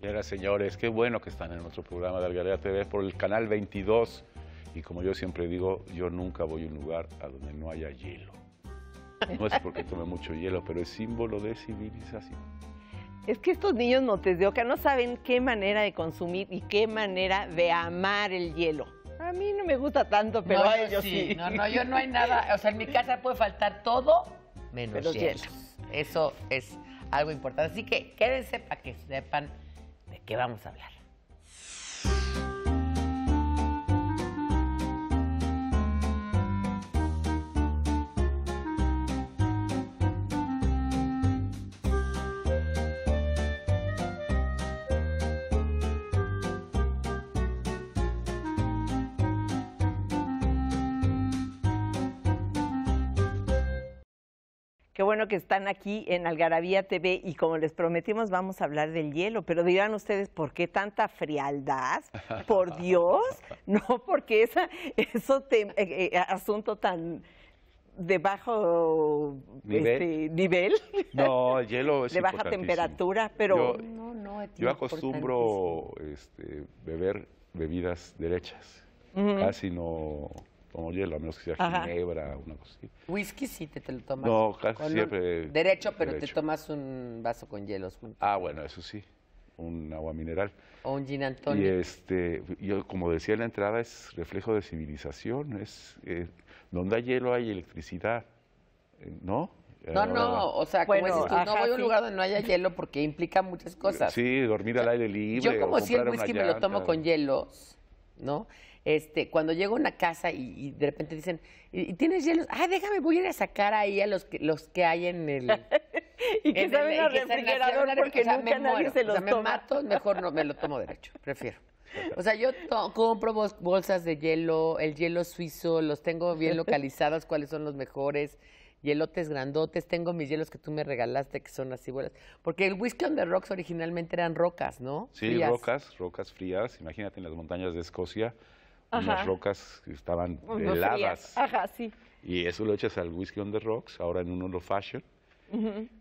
Señoras, señores, qué bueno que están en nuestro programa de Algaria TV por el canal 22. Y como yo siempre digo, yo nunca voy a un lugar a donde no haya hielo. No es porque tome mucho hielo, pero es símbolo de civilización. Es que estos niños Montes de Oca no saben qué manera de consumir y qué manera de amar el hielo. A mí no me gusta tanto, pero no, a ellos sí. No, no, yo no hay nada. O sea, en mi casa puede faltar todo menos, menos hielo. Eso es algo importante. Así que quédense para que sepan que vamos a hablar. Qué bueno que están aquí en Algarabía TV y como les prometimos vamos a hablar del hielo, pero dirán ustedes, ¿por qué tanta frialdad? Por Dios, no, porque esa, eso eh, eh, asunto tan de bajo nivel, este, no hielo es de baja temperatura pero yo, acostumbro este, beber bebidas derechas casi no tomo hielo, a menos que sea ginebra, una cosa así. ¿Whisky sí te, lo tomas? No, casi siempre. Derecho, pero te tomas un vaso con hielos Ah, bueno, eso sí, un agua mineral. O un gin antonio. Y este, yo, como decía en la entrada, es reflejo de civilización, es eh, donde hay hielo hay electricidad, eh, ¿no? No, no, o sea, como dices tú, no voy a un lugar donde no haya hielo porque implica muchas cosas. Sí, dormir al aire libre. Yo como si el whisky me lo tomo con hielos, ¿no? Este, cuando llego a una casa y, de repente dicen, ¿Y, ¿tienes hielos? Ah, déjame, voy a ir a sacar ahí a los que, los que hay en el... y que saben refrigerador porque nunca me los o mato, mejor no, me lo tomo derecho, prefiero. O sea, yo compro bolsas de hielo, el hielo suizo, los tengo bien localizados, cuáles son los mejores, hielotes grandotes, tengo mis hielos que tú me regalaste, que son así buenas. Porque el whisky on the rocks originalmente eran rocas, ¿no? Sí, rocas, rocas frías, imagínate en las montañas de Escocia, unas rocas que estaban heladas. Y eso lo echas al whisky on the rocks, ahora en un old fashion,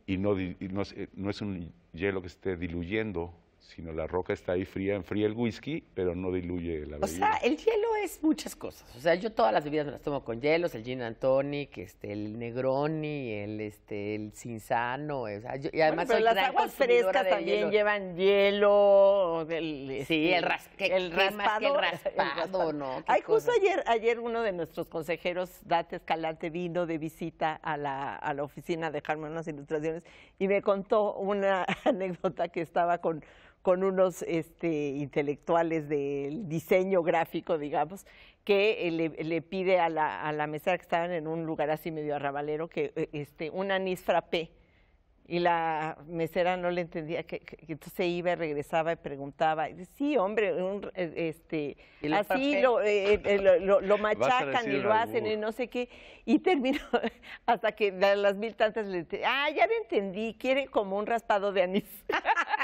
y, no, y eh, no, es un hielo que esté diluyendo sino la roca está ahí fría, enfría el whisky, pero no diluye la bebida. O sea, el hielo es muchas cosas. O sea, yo todas las bebidas me las tomo con hielos, el gin and tonic, este, el negroni, el este, el cinsano, y además pero las aguas frescas también llevan hielo, sí, el, raspado, raspado, no. Ay, justo ayer, ayer uno de nuestros consejeros, Date Escalante, vino de visita a la, a la oficina de dejarme ilustraciones y me contó una anécdota que estaba con con unos este, intelectuales del diseño gráfico, digamos, que eh, le, pide a la, mesera que estaban en un lugar así medio arrabalero que eh, este, un anís frappé. Y la mesera no le entendía, que, entonces iba y regresaba y preguntaba. sí, hombre, eh, este, así lo, machacan y lo hacen y no sé qué. Y terminó hasta que las mil tantas le... Ah, ya le entendí, quiere como un raspado de anís.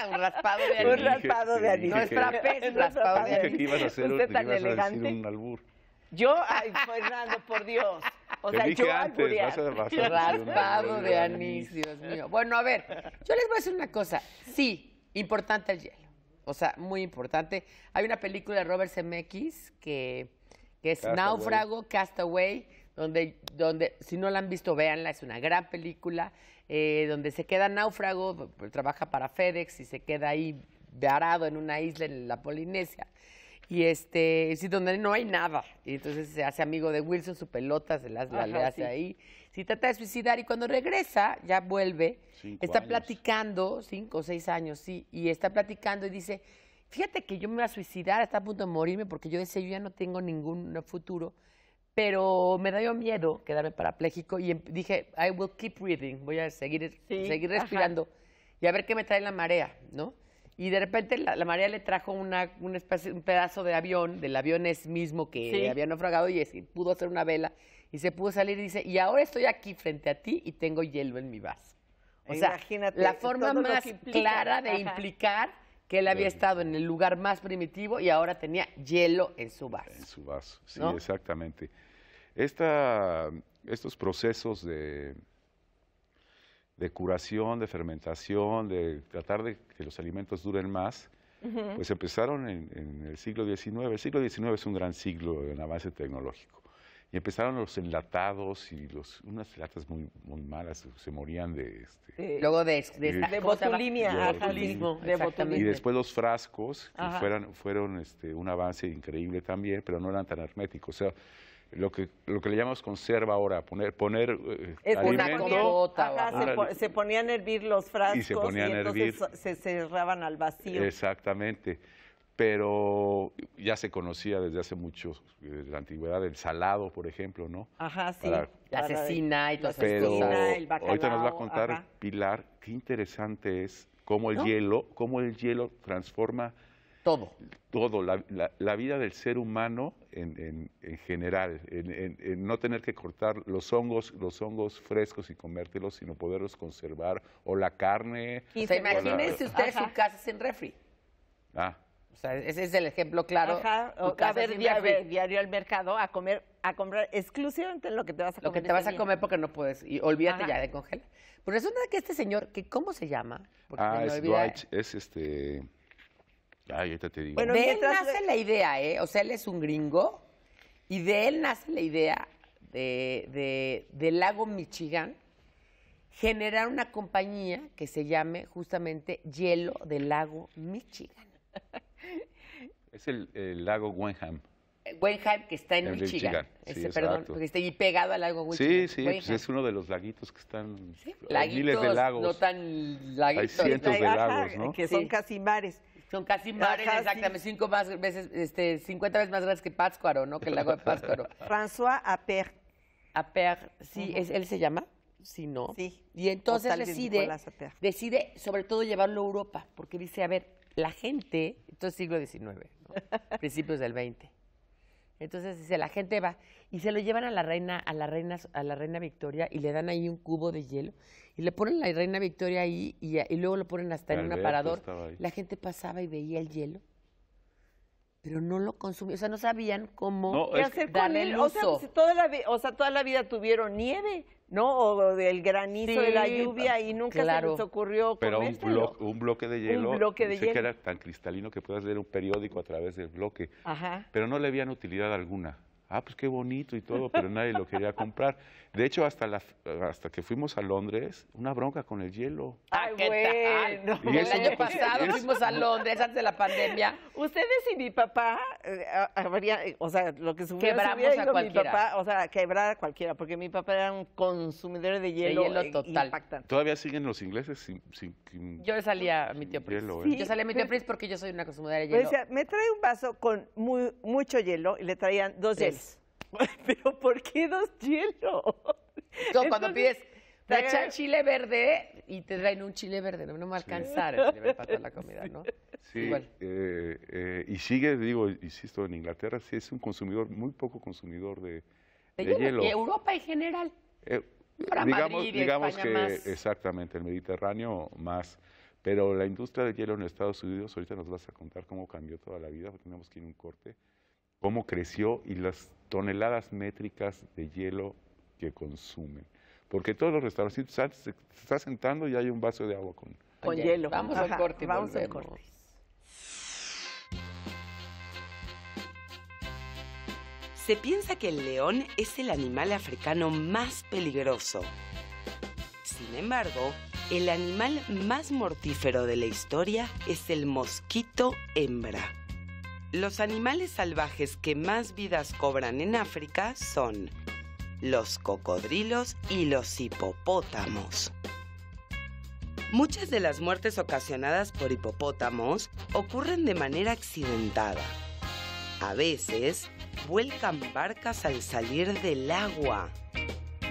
un raspado de anís. Un raspado de anís. No es frappé, es raspado de anís. que ibas a hacer, Usted tan elegante. un albur. Yo, ay, Fernando, por Dios. O Te sea, dije yo antes, vas a, vas a Raspado de anís, Dios mío. Bueno, a ver, yo les voy a decir una cosa. Sí, importante el hielo. O sea, muy importante. Hay una película de Robert Zemeckis que, que es Naufrago Castaway, donde, donde si no la han visto, véanla, es una gran película. Eh, donde se queda náufrago, trabaja para FedEx y se queda ahí de arado en una isla en la Polinesia. Y este, donde no hay nada. Y entonces se hace amigo de Wilson, su pelota se las le hace ahí. si trata de suicidar y cuando regresa, ya vuelve, está platicando, cinco o seis años, sí, y está platicando y dice, fíjate que yo me voy a suicidar, está a punto de morirme porque yo decía, yo ya no tengo ningún futuro pero me dio miedo quedarme parapléjico y em, dije, I will keep breathing, voy a seguir, seguir respirando y a ver qué me trae la marea, ¿no? Y de repente la, marea le trajo una, un pedazo de avión, del avión es mismo que había naufragado y, pudo hacer una vela y se pudo salir y dice, y ahora estoy aquí frente a ti y tengo hielo en mi vaso. O la forma más clara de implicar que él había estado en el lugar más primitivo y ahora tenía hielo en su vaso. En su vaso, sí, exactamente. estos procesos de, curación, de fermentación, de tratar de que los alimentos duren más, pues empezaron en, en, el siglo XIX. El siglo XIX es un gran siglo en avance tecnológico. Y empezaron los enlatados y los, unas latas muy, muy malas, se morían de... Este, Luego de... De, Y después los frascos, que fueran, fueron este, un avance increíble también, pero no eran tan herméticos. O sea, lo que, lo que le llamamos conserva ahora, poner, poner eh, una alimento. se, ponían a hervir los frascos y, se ponían se cerraban al vacío. Exactamente pero ya se conocía desde hace mucho, desde eh, la antigüedad, el salado, por ejemplo, ¿no? Ajá, sí. la asesina y todas esas cosas. el Ahorita nos va a contar Pilar qué interesante es cómo el hielo, cómo el hielo transforma todo. Todo, la, la, vida del ser humano en, en, en general, en, en, no tener que cortar los hongos, los hongos frescos y comértelos, sino poderlos conservar, o la carne. Y se imaginen si usted su casa sin refri. Ah. O sea, ese es el ejemplo claro. o a diario, al mercado a comer, a comprar exclusivamente lo que te vas a comer. Lo que te este vas a comer porque no puedes. Y olvídate ya de congelar. Pero pues resulta que este señor, que ¿cómo se llama? ah, es Dwight, es este... Ay, ahorita te digo. Bueno, de él nace la idea, ¿eh? O sea, él es un gringo y de él nace la idea de, de, del lago Michigan generar una compañía que se llame justamente Hielo del Lago Michigan. Es el, el lago Wenham. Eh, Wenham, que está en, Michigan. Ese, perdón, porque pegado al lago Wenham. Sí, sí, pues es uno de los laguitos que están. ¿Sí? Laguitos, miles de lagos. No tan laguitos. Hay cientos de lagos, ¿no? Que son casi mares. Son casi mares, exactamente, cinco más veces, este, 50 veces más grandes que Pátzcuaro, ¿no? Que el lago de Pátzcuaro. François Apert. Apert, sí, es, él se llama, si sí, no. Sí. Y entonces decide, decide sobre todo llevarlo a Europa, porque dice, a ver, la gente, entonces siglo XIX, principios del 20. Entonces dice, la gente va y se lo llevan a la reina, a la reina, a la reina Victoria y le dan ahí un cubo de hielo y le ponen la reina Victoria ahí y, luego lo ponen hasta en un aparador. La gente pasaba y veía el hielo, pero no lo consumía, o sea, no sabían cómo hacer con el toda la, o sea, toda la vida tuvieron nieve, ¿no? O del granizo, de la lluvia, y nunca se nos ocurrió Pero este, un, bloque de hielo, un bloque que era tan cristalino que puedas leer un periódico a través del bloque, pero no le habían utilidad alguna. Ah, pues qué bonito y todo, pero nadie lo quería comprar. De hecho, hasta, hasta que fuimos a Londres, una bronca con el hielo. ¡Ay, ah, bueno! Ah, el año pasado fuimos a Londres antes de la pandemia. Ustedes y mi papá, eh, o sea, lo que subía, Quebramos a cualquiera. Mi papá, o sea, quebrar a cualquiera, porque mi papá era un consumidor de hielo, de hielo eh, total. Todavía siguen los ingleses sin... sin, yo salía a mi tío Pris. ¿eh? yo salía a mi tío Pris porque yo soy una consumidora de hielo. me trae un vaso con muy, mucho hielo y le traían dos hielos. Pero ¿por qué dos hielos? cuando pides, me chile verde y te traen un chile verde, no, no me alcanzara sí. para la comida, ¿no? Sí, eh, eh, y sigue, digo, insisto, en Inglaterra sí es un consumidor, muy poco consumidor de, de, Europa en general. Eh, digamos digamos que exactamente, el Mediterráneo más. Pero la industria de hielo en Estados Unidos, ahorita nos vas a contar cómo cambió toda la vida, porque tenemos que ir a un corte cómo creció y las toneladas métricas de hielo que consumen. Porque todos los restaurantes, se está sentando y hay un vaso de agua con, con hielo. Vamos al corte. vamos al corte. Se piensa que el león es el animal africano más peligroso. Sin embargo, el animal más mortífero de la historia es el mosquito hembra. Los animales salvajes que más vidas cobran en África son los cocodrilos y los hipopótamos. Muchas de las muertes ocasionadas por hipopótamos ocurren de manera accidentada. A veces, vuelcan barcas al salir del agua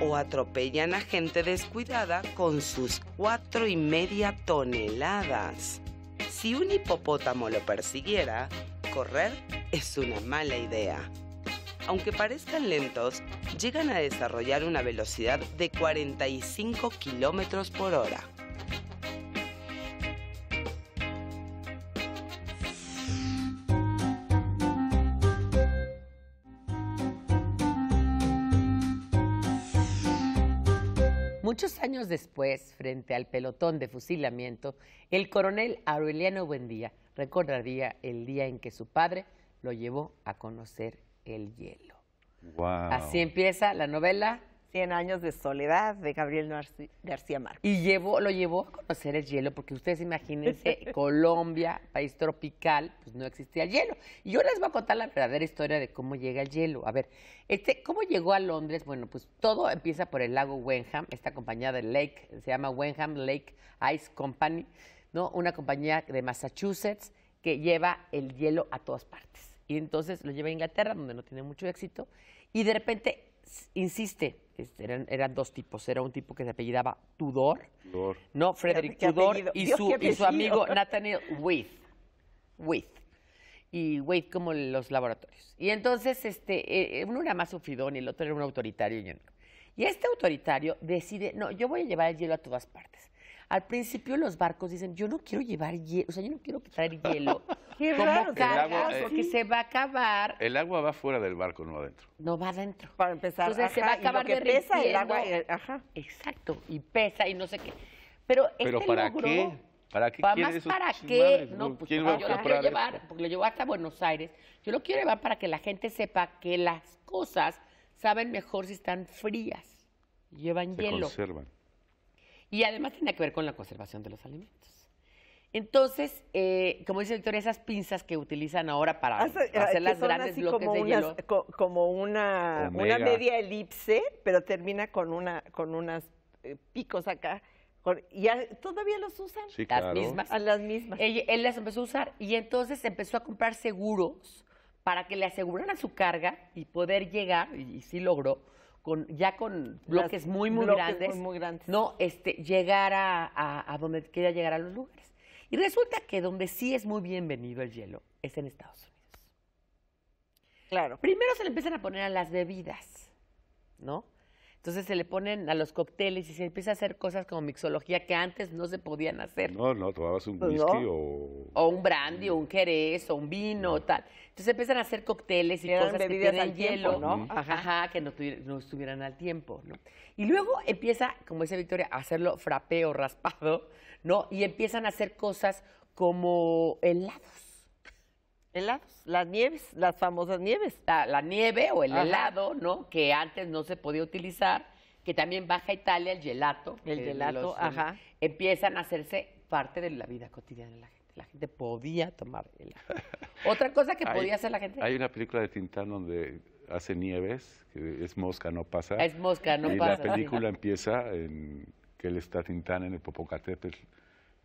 o atropellan a gente descuidada con sus cuatro y media toneladas. Si un hipopótamo lo persiguiera, correr es una mala idea. Aunque parezcan lentos, llegan a desarrollar una velocidad de 45 kilómetros por hora. Muchos años después, frente al pelotón de fusilamiento, el coronel Aureliano Buendía recordaría el día en que su padre lo llevó a conocer el hielo. Así empieza la novela. Cien años de soledad de Gabriel García Márquez. Y llevó, lo llevó a conocer el hielo, porque ustedes imagínense, Colombia, país tropical, pues no existía hielo. Y yo les voy a contar la verdadera historia de cómo llega el hielo. A ver, este, ¿cómo llegó a Londres? Bueno, pues todo empieza por el lago Wenham, esta compañía del Lake, se llama Wenham Lake Ice Company, ¿no? Una compañía de Massachusetts que lleva el hielo a todas partes. Y entonces lo lleva a Inglaterra, donde no tiene mucho éxito, y de repente insiste, este, eran, eran, dos tipos, era un tipo que se apellidaba Tudor, Tudor. no, Frederick Tudor, y su, amigo Nathaniel With, With, y Wade como los laboratorios. Y entonces, este, e, e, uno era más sufridón y el otro era un autoritario. Y este autoritario decide, no, yo voy a llevar el hielo a todas partes. Al principio los barcos dicen, yo no quiero llevar hielo, o sea, yo no quiero traer hielo. Qué porque eh, se va a acabar. El agua va fuera del barco, no adentro. No va adentro. Para empezar, Entonces se va a acabar de lo pesa el agua, eh, ajá. Exacto, y pesa y no sé qué. Pero, este ¿Pero para qué? ¿Para qué para más para qué? No, pues, ah, yo lo quiero llevar, porque lo llevo hasta Buenos Aires. Yo lo quiero llevar para que la gente sepa que las cosas saben mejor si están frías. Llevan se hielo. Conservan. Y además tiene que ver con la conservación de los alimentos. Entonces, eh, como dice Victoria, esas pinzas que utilizan ahora para eh, hacer las grandes bloques como de como una, una media elipse, pero termina con una con unas eh, picos acá. y todavía los usan. Sí, las claro. mismas. las mismas. Él, las empezó a usar y entonces empezó a comprar seguros para que le aseguraran su carga y poder llegar, y sí logró, con ya con bloques muy, muy grandes. No, este, llegar a, a donde quiera llegar a los lugares. Y resulta que donde sí es muy bienvenido el hielo es en Estados Unidos. Claro. Primero se le empiezan a poner a las bebidas, ¿no? Entonces se le ponen a los cócteles y se empieza a hacer cosas como mixología que antes no se podían hacer. No, no, tomabas un pues whisky o... O un brandy, o un jerez, o un vino, o tal. Entonces empiezan a hacer cócteles y cosas que tienen hielo, ¿no? Ajá. Ajá que no, estuvieran al tiempo, ¿no? Y luego empieza, como dice Victoria, a hacerlo frapeo, raspado, ¿no? Y empiezan a hacer cosas como helados helados, las nieves, las famosas nieves. La, nieve o el helado, ¿no? Que antes no se podía utilizar, que también baja Italia el gelato. El ajá. empiezan a hacerse parte de la vida cotidiana de la gente. La gente podía tomar helado. Otra cosa que podía hacer la gente. Hay una película de Tintán donde hace nieves, que es mosca, no pasa. Es mosca, no pasa. la película empieza en que él está Tintán en el Popocatépetl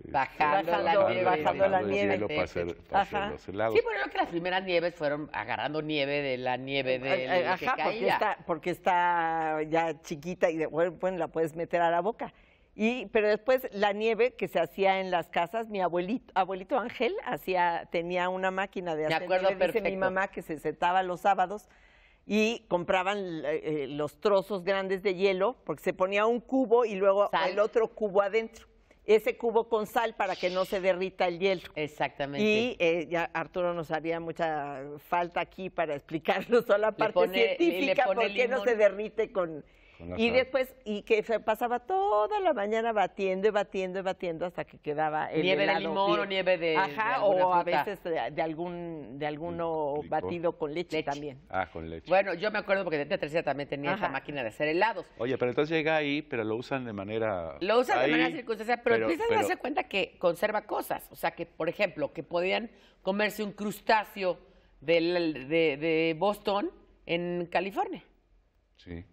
Bajando, la nieve, bajando, la nieve. Sí, pero lo que las primeras nieves fueron agarrando nieve de la nieve eh, de, eh, ajá, Porque, está, ya chiquita y bueno, la puedes meter a la boca. Y, pero después la nieve que se hacía en las casas, mi abuelito, abuelito Ángel hacía, tenía una máquina de hacer acuerdo dice mi mamá que se sentaba los sábados y compraban eh, los trozos grandes de hielo, porque se ponía un cubo y luego el otro cubo adentro ese cubo con sal para que no se derrita el hielo. Exactamente. Y eh, ya Arturo nos haría mucha falta aquí para explicarnos toda la parte eh, científica, por qué no se derrite con y después, y que se pasaba toda la mañana batiendo y batiendo y batiendo hasta que quedaba el Nieve de limón o nieve de Ajá, o a veces de, algún de alguno batido con leche, también. Ah, con leche. Bueno, yo me acuerdo porque de tercera también tenía esa máquina de hacer helados. Oye, pero entonces llega ahí, pero lo usan de manera... Lo usan de manera circunstancial, pero, empiezan a darse cuenta que conserva cosas. O sea, que, por ejemplo, que podían comerse un crustáceo del de Boston en California.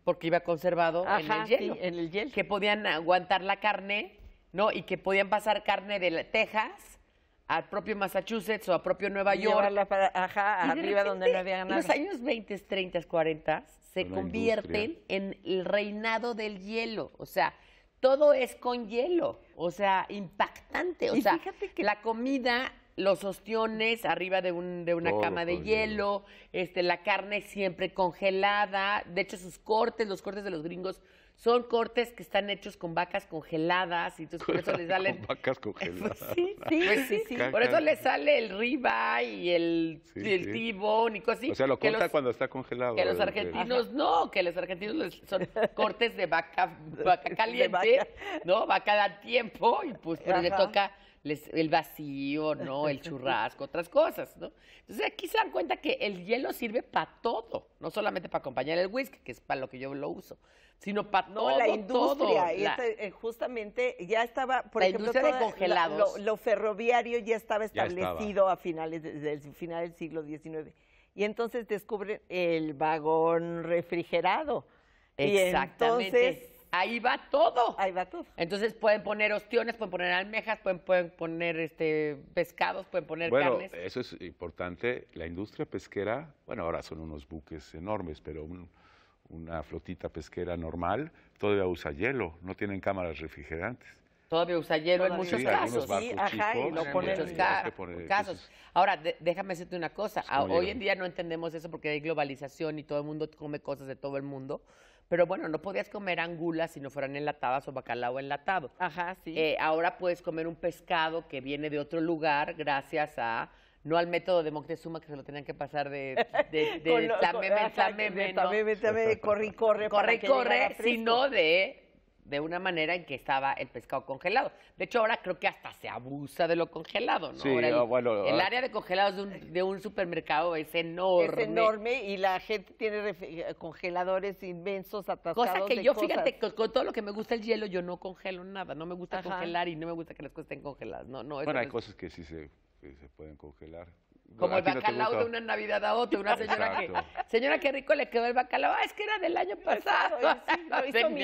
Porque iba conservado en el hielo. Que podían aguantar la carne, ¿no? Y que podían pasar carne de Texas al propio Massachusetts o a propio Nueva York. arriba donde no había los años 20, 30, 40 se convierten en el reinado del hielo. O sea, todo es con hielo. O sea, impactante. O sea, que... la comida los ostiones arriba de, un, de una cama de hielo, este, la carne siempre congelada, de hecho sus cortes, los cortes de los gringos son cortes que están hechos con vacas congeladas y entonces por eso les salen vacas congeladas. sí, sí, pues sí, Por eso les sale el riba y el, tibón y cosas así. O sea, lo corta cuando está congelado. Que los argentinos no, que los argentinos son cortes de vaca, caliente, ¿no? Vaca da tiempo y pues pero le toca el vacío, ¿no? El churrasco, otras cosas, ¿no? Entonces aquí se dan cuenta que el hielo sirve para todo, no solamente para acompañar el whisky, que es para lo que yo lo uso, sino para no, la industria, y eh, justamente ya estaba, por la ejemplo, industria de congelados. Lo, ferroviario ya estaba establecido a finales, del final del siglo XIX. Y entonces descubren el vagón refrigerado. Exactamente. entonces Ahí va todo. Ahí va todo. Entonces pueden poner ostiones, pueden poner almejas, pueden, pueden poner este pescados, pueden poner bueno, carnes. Eso es importante. La industria pesquera, bueno, ahora son unos buques enormes, pero una flotita pesquera normal todavía usa hielo, no tienen cámaras refrigerantes. Todavía usa hielo en muchos casos. Sí, ajá, y en eh, muchos casos. Ahora, déjame decirte una cosa. Hoy en día no entendemos eso porque hay globalización y todo el mundo come cosas de todo el mundo pero bueno, no podías comer angulas si no fueran enlatadas o bacalao enlatado. Ajá, sí. Eh, ahora puedes comer un pescado que viene de otro lugar gracias a no al método de Moctezuma que se lo tenían que pasar de, de, de, corre, corre, corre, sino de de una manera en que estaba el pescado congelado. De hecho, ahora creo que hasta se abusa de lo congelado, ¿no? Sí, ah, el, bueno, el ah. área de congelados de un, supermercado es enorme. Es enorme y la gente tiene eh, congeladores inmensos atascados Cosa que yo, fíjate, con, todo lo que me gusta el hielo, yo no congelo nada. No me gusta congelar y no me gusta que las cosas estén congeladas. No, no, bueno, hay cosas que sí se pueden congelar. Como el bacalao de una Navidad a otra, una señora que, señora rico le quedó el bacalao, ah, es que era del año pasado. lo hizo mi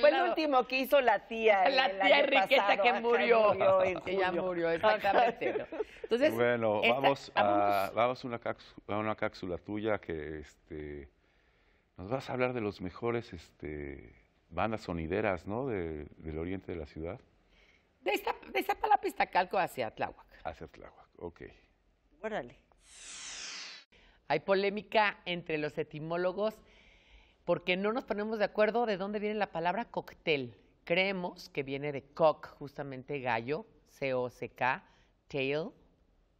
fue el último que hizo la tía. La tía riqueza que murió. Ella murió, exactamente. Entonces, bueno, vamos, a, vamos una cápsula, una cápsula tuya que este, nos vas a hablar de los mejores este, bandas sonideras, ¿no? De, del oriente de la ciudad. De esta, de esta calco hacia Tláhuac. Hacia Tláhuac, ok. Órale. Hay polémica entre los etimólogos porque no nos ponemos de acuerdo de dónde viene la palabra cóctel. Creemos que viene de cock, justamente gallo, C-O-C-K, tail,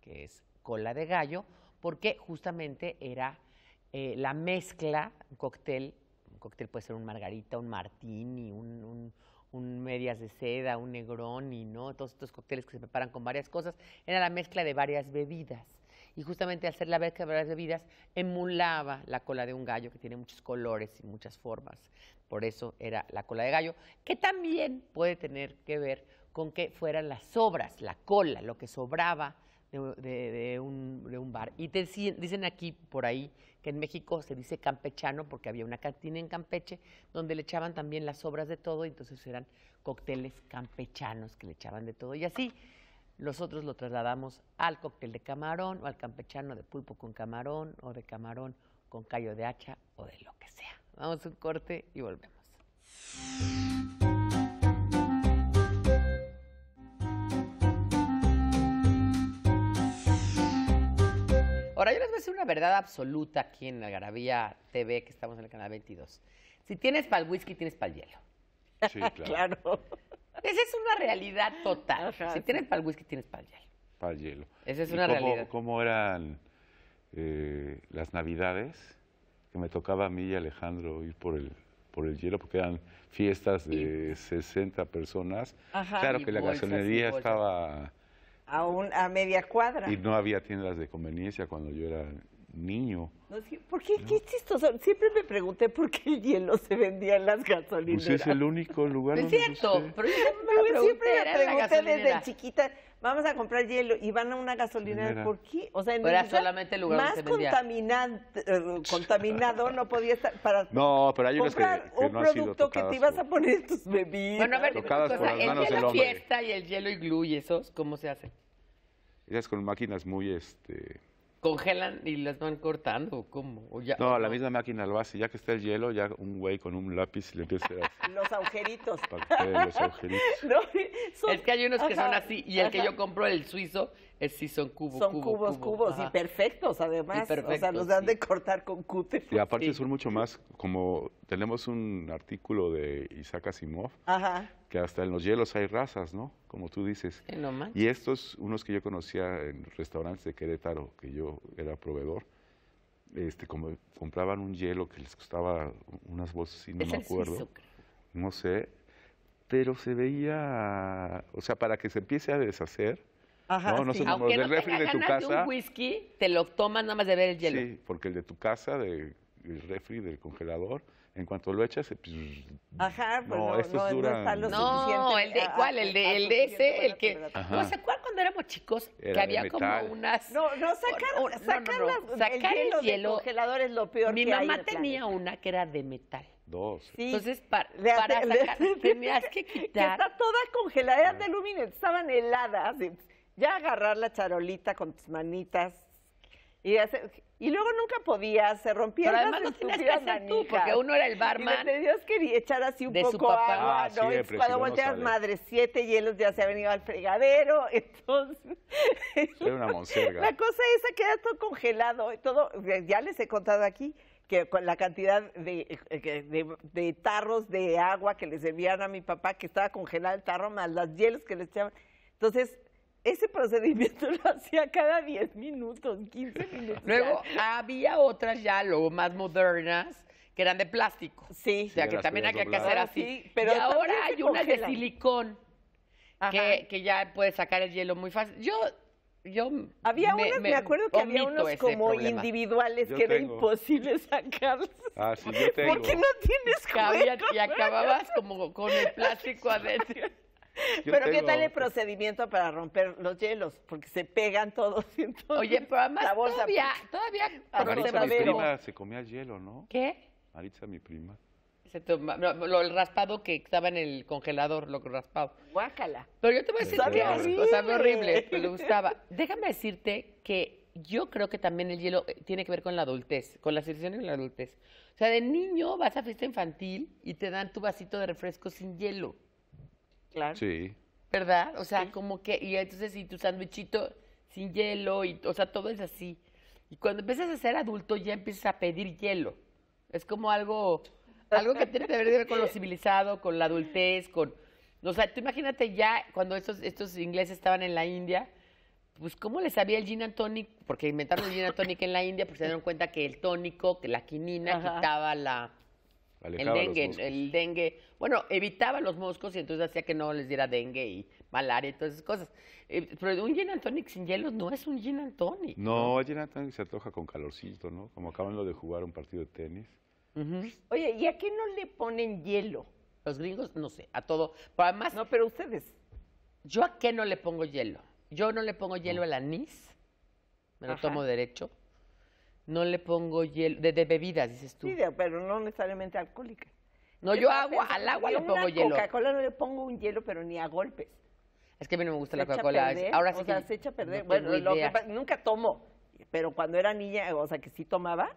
que es cola de gallo, porque justamente era eh, la mezcla, un cóctel, un cóctel puede ser un margarita, un martín, y un un medias de seda, un negroni, ¿no? Todos estos cócteles que se preparan con varias cosas, era la mezcla de varias bebidas. Y justamente hacer la mezcla de varias bebidas, emulaba la cola de un gallo que tiene muchos colores y muchas formas. Por eso era la cola de gallo, que también puede tener que ver con que fueran las sobras, la cola, lo que sobraba de, un, bar. Y te dicen aquí, por ahí, que en México se dice campechano porque había una cantina en Campeche donde le echaban también las sobras de todo, entonces eran cócteles campechanos que le echaban de todo. Y así nosotros lo trasladamos al cóctel de camarón o al campechano de pulpo con camarón o de camarón con callo de hacha o de lo que sea. Vamos a un corte y volvemos. Ahora, yo les voy a decir una verdad absoluta aquí en Algarabía TV, que estamos en el canal 22. Si tienes para whisky, tienes para hielo. Sí, claro. Esa es una realidad total. si tienes para whisky, tienes para el hielo. Para hielo. Esa es una realidad. ¿Cómo eran eh, las navidades? Que me tocaba a mí y Alejandro ir por el por el hielo, porque eran fiestas de 60 personas. claro que la gasolinería estaba a, a media cuadra. Y no había tiendas de conveniencia cuando yo era niño. ¿Por qué? Qué chistoso. Siempre me pregunté por qué el hielo se vendía en las gasolineras. Pues es el único lugar. me es cierto, pero siempre siempre me pregunté desde chiquita vamos a comprar hielo y van a una gasolinera. ¿Por qué? O sea, en era solamente el lugar más eh, contaminado no podía estar para no, pero hay comprar que, un producto que te ibas a poner tus bebidas. Bueno, a ver, el hielo fiesta y el hielo y y esos, ¿cómo se hacen? Esas con máquinas muy este congelan y las van cortando, ¿cómo? ¿O ya, no, la misma máquina lo hace, ya que está el hielo, ya un güey con un lápiz le empieza a hacer los agujeritos. los agujeritos. Es que hay unos que son así y el que yo compro el suizo sí, son cubos. Son cubos, cubos, y perfectos además. o sea, los dan de cortar con cúter. Y aparte son mucho más, como tenemos un artículo de Isaac Asimov, que hasta en los hielos hay razas, ¿no? Como tú dices. y estos, unos que yo conocía en restaurantes de Querétaro, que yo era proveedor, este, como compraban un hielo que les costaba unas bolsas, y no me acuerdo. No sé, pero se veía, o sea, para que se empiece a deshacer, Ajá, no, no sí. son no refri de tu casa. De un whisky, te lo tomas nada más de ver el hielo. Sí, porque el de tu casa, de, el refri del congelador, en cuanto lo echas, pues, Ajá, pues no, no, estos no, no No, el de, ¿cuál? El de, el de ese, el que... No, ¿se acuerdan cuando éramos chicos? que había como unas... No, no, sacar, sacar, las, sacar, el hielo, del congelador es lo peor Mi que mamá tenía planeta. una que era de metal. Dos. Sí. Entonces, para, para sacar, tenías que quitar... Que está toda congelada, era de ah. aluminio, estaban heladas, ya agarrar la charolita con tus manitas y y luego nunca podía, se rompía Pero además no que hacer tú, porque uno era el barman. Y Dios quería echar así un de agua, ah, ¿no? Sí, cuando volteas madre, siete hielos ya se ha venido al fregadero, entonces... una monserga. La cosa esa queda todo congelado, todo, ya les he contado aquí, que con la cantidad de, eh, de, tarros de agua que les servían a mi papá, que estaba congelado el tarro, más las hielos que les echaban. Entonces, ese procedimiento lo hacía cada 10 minutos, 15 minutos. Luego había otras ya, luego más modernas, que eran de plástico. Sí. O sea, que también había que hacer así. pero y ahora hay unas de silicón, que, que, ya puedes sacar el hielo muy fácil. Yo... Yo había me, me, acuerdo que había unos como individuales que era imposible sacarlos. Ah, sí, yo tengo. Porque no tienes cabello. Y acababas como con el plástico adentro. pero ¿qué tal el procedimiento para romper los hielos? Porque se pegan todos. entonces Oye, pero además la bolsa todavía, todavía... Maritza, mi prima, se comía el hielo, ¿no? ¿Qué? Maritza, mi prima. Se el raspado que estaba en el congelador, lo raspado. Guácala. Pero yo te voy a decir que horrible. sabe horrible, le gustaba. Déjame decirte que yo creo que también el hielo eh, tiene que ver con la adultez, con la situación en la adultez. O sea, de niño vas a fiesta infantil y te dan tu vasito de refresco sin hielo. Claro. Sí. ¿Verdad? O sea, como que, y entonces, y tu sandwichito sin hielo, y, o sea, todo es así. Y cuando empiezas a ser adulto, ya empiezas a pedir hielo. Es como algo, algo que tiene que ver con lo civilizado, con la adultez, con... O sea, tú imagínate ya cuando estos, estos ingleses estaban en la India, pues cómo les sabía el gin and tonic, porque inventaron el gin and tonic en la India, porque se dieron cuenta que el tónico, que la quinina quitaba la el dengue, el dengue. Bueno, evitaba los moscos y entonces hacía que no les diera dengue y malaria y todas esas cosas. Eh, pero un gin and tonic sin hielo no es un gin and tonic. No, el gin and tonic se antoja con calorcito, ¿no? Como acaban lo de jugar un partido de tenis. Oye, ¿y a qué no le ponen hielo? Los gringos, no sé, a todo. Pero además... No, pero ustedes. ¿Yo a qué no le pongo hielo? Yo no le pongo hielo a al anís. Me lo tomo derecho no le pongo hielo, de, bebidas, dices tú. Sí, pero no necesariamente alcohólica. No, yo agua, al agua le pongo hielo. A Coca-Cola no le pongo un hielo, pero ni a golpes. Es que a mí no me gusta la Coca-Cola. Ahora sí se echa a perder. bueno, lo que, nunca tomo, pero cuando era niña, o sea, que sí tomaba,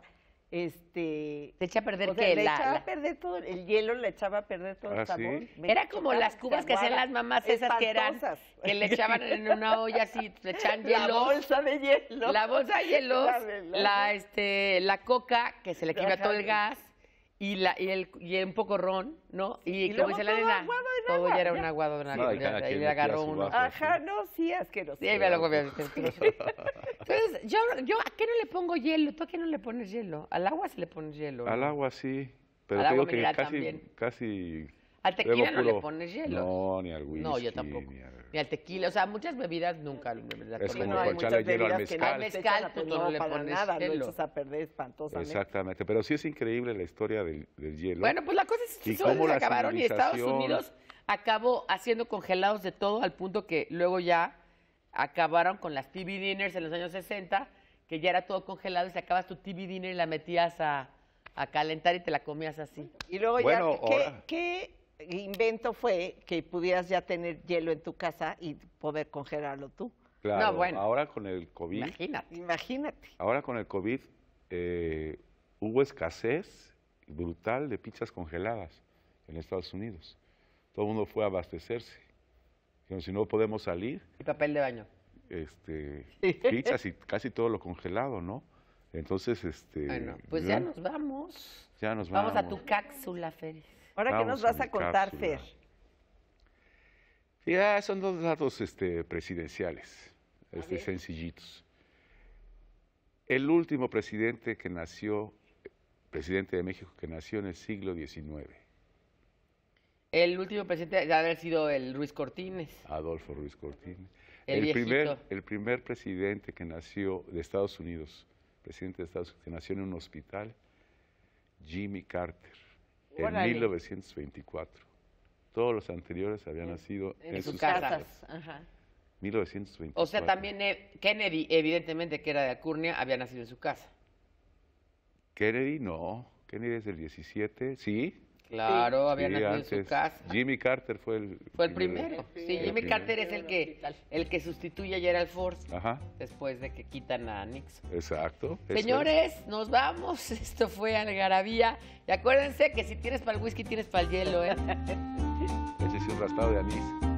este se echa a perder le echaba a perder todo el hielo le echaba a perder todo el ah, sabor era como las cubas que hacían las mamás esas que eran que le echaban en una olla así le echan hielo la bolsa de hielo la bolsa de hielo la, la, este la coca que se le quita todo el gas y, el, y un poco ron, ¿no? Y, y como dice la nena, todo ya era un aguado de nada. Y, le agarró uno. Ajá, no, sí, asqueroso. Y ahí me lo comió. Entonces, yo, yo, ¿a qué no le pongo hielo? ¿Tú a qué no le pones hielo? Al agua sí le pones hielo. Al agua sí, pero creo que casi al tequila no le pones hielo. No, ni al whisky. No, yo tampoco. Ni al... tequila. O sea, muchas bebidas nunca. Es no, hay hielo al mezcal. Al mezcal tú no, le pones nada, hielo. Lo echas a perder espantosamente. Exactamente. Pero sí es increíble la historia del, hielo. Bueno, pues la cosa es que se acabaron y Estados Unidos acabó haciendo congelados de todo al punto que luego ya acabaron con las TV dinners en los años 60, que ya era todo congelado y se acabas tu TV dinner y la metías a, calentar y te la comías así. Y luego ya, ¿qué, invento fue que pudieras ya tener hielo en tu casa y poder congelarlo tú. Claro, ahora con el COVID. Imagínate. Imagínate. Ahora con el COVID eh, hubo escasez brutal de pizzas congeladas en Estados Unidos. Todo el mundo fue a abastecerse. si no podemos salir. Y papel de baño. Este, pizzas y casi todo lo congelado, ¿no? Entonces, este. Bueno, pues ya, nos vamos. Ya nos vamos. Vamos a tu cápsula, Félix. Ahora, que nos vas a, contar, Fer? Ya ah, son dos datos este, presidenciales, este, sencillitos. El último presidente que nació, presidente de México que nació en el siglo XIX. El último presidente de haber sido el Ruiz Cortines. Adolfo Ruiz Cortines. El, primer, el primer presidente que nació de Estados Unidos, presidente de Estados Unidos, que nació en un hospital, Jimmy Carter en 1924. Todos los anteriores habían nacido en, en sus, casas. 1924. O sea, también eh, Kennedy, evidentemente que era de Acurnia, había nacido en su casa. Kennedy no. Kennedy es el 17, sí. Claro, había en su casa. Jimmy Carter fue el Fue el primero. Sí, Jimmy Carter es el que el que sustituye a Gerald Ford después de que quitan a Nixon. Exacto. Señores, nos vamos. Esto fue Algarabía. Y acuérdense que si tienes para el whisky, tienes para el hielo, ¿eh? Ese es un raspado de anís.